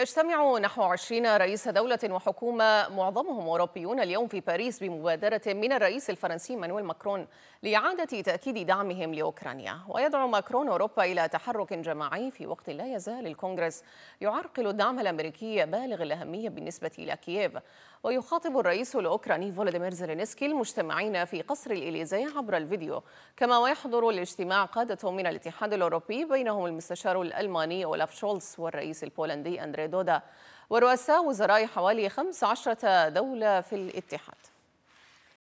اجتمع نحو عشرين رئيس دولة وحكومة معظمهم أوروبيون اليوم في باريس بمبادرة من الرئيس الفرنسي مانويل ماكرون لإعادة تأكيد دعمهم لأوكرانيا ويدعو ماكرون أوروبا إلى تحرك جماعي في وقت لا يزال الكونغرس يعرقل الدعم الأمريكي بالغ الأهمية بالنسبة إلى كييف ويخاطب الرئيس الأوكراني فولاديمير زيلينسكي المجتمعين في قصر الإليزي عبر الفيديو كما ويحضر الاجتماع قادة من الاتحاد الأوروبي بينهم المستشار الألماني أولاف شولز والرئيس البولندي أندريس دودة ورؤساء وزراء حوالي 15 دولة في الاتحاد